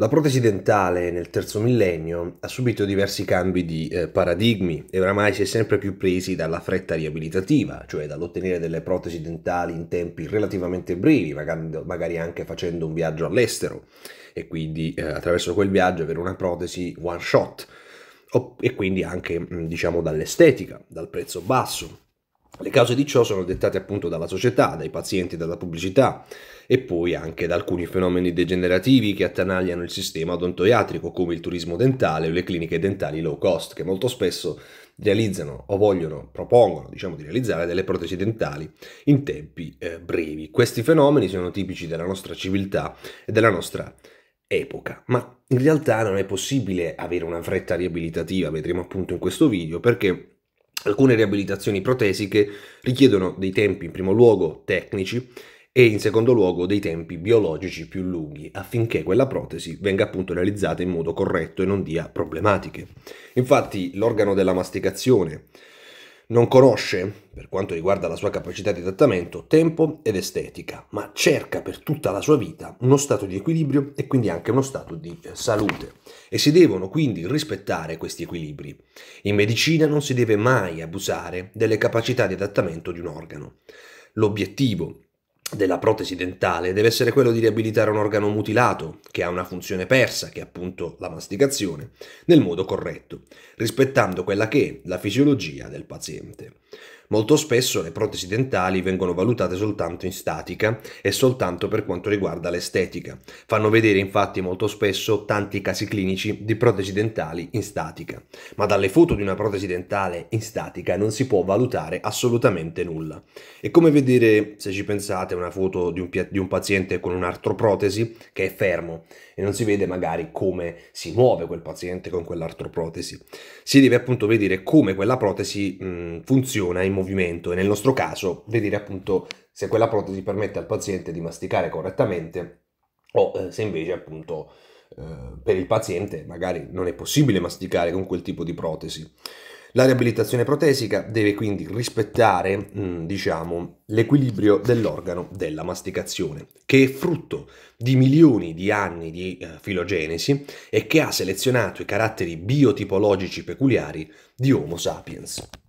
La protesi dentale nel terzo millennio ha subito diversi cambi di eh, paradigmi e oramai si è sempre più presi dalla fretta riabilitativa, cioè dall'ottenere delle protesi dentali in tempi relativamente brevi, magari anche facendo un viaggio all'estero e quindi eh, attraverso quel viaggio avere una protesi one shot e quindi anche diciamo dall'estetica, dal prezzo basso. Le cause di ciò sono dettate appunto dalla società, dai pazienti, dalla pubblicità e poi anche da alcuni fenomeni degenerativi che attanagliano il sistema odontoiatrico come il turismo dentale o le cliniche dentali low cost che molto spesso realizzano o vogliono, propongono diciamo di realizzare delle protesi dentali in tempi eh, brevi. Questi fenomeni sono tipici della nostra civiltà e della nostra epoca, ma in realtà non è possibile avere una fretta riabilitativa, vedremo appunto in questo video perché Alcune riabilitazioni protesiche richiedono dei tempi in primo luogo tecnici e in secondo luogo dei tempi biologici più lunghi affinché quella protesi venga appunto realizzata in modo corretto e non dia problematiche. Infatti l'organo della masticazione non conosce, per quanto riguarda la sua capacità di adattamento, tempo ed estetica, ma cerca per tutta la sua vita uno stato di equilibrio e quindi anche uno stato di eh, salute. E si devono quindi rispettare questi equilibri. In medicina non si deve mai abusare delle capacità di adattamento di un organo. L'obiettivo della protesi dentale deve essere quello di riabilitare un organo mutilato, che ha una funzione persa, che è appunto la masticazione, nel modo corretto, rispettando quella che è la fisiologia del paziente. Molto spesso le protesi dentali vengono valutate soltanto in statica e soltanto per quanto riguarda l'estetica. Fanno vedere infatti molto spesso tanti casi clinici di protesi dentali in statica, ma dalle foto di una protesi dentale in statica non si può valutare assolutamente nulla. È come vedere, se ci pensate, una foto di un, di un paziente con un'artroprotesi che è fermo e non si vede magari come si muove quel paziente con quell'artroprotesi. Si deve appunto vedere come quella protesi mh, funziona in movimento e nel nostro caso vedere appunto se quella protesi permette al paziente di masticare correttamente o eh, se invece appunto eh, per il paziente magari non è possibile masticare con quel tipo di protesi. La riabilitazione protesica deve quindi rispettare, mm, diciamo, l'equilibrio dell'organo della masticazione, che è frutto di milioni di anni di eh, filogenesi e che ha selezionato i caratteri biotipologici peculiari di Homo sapiens.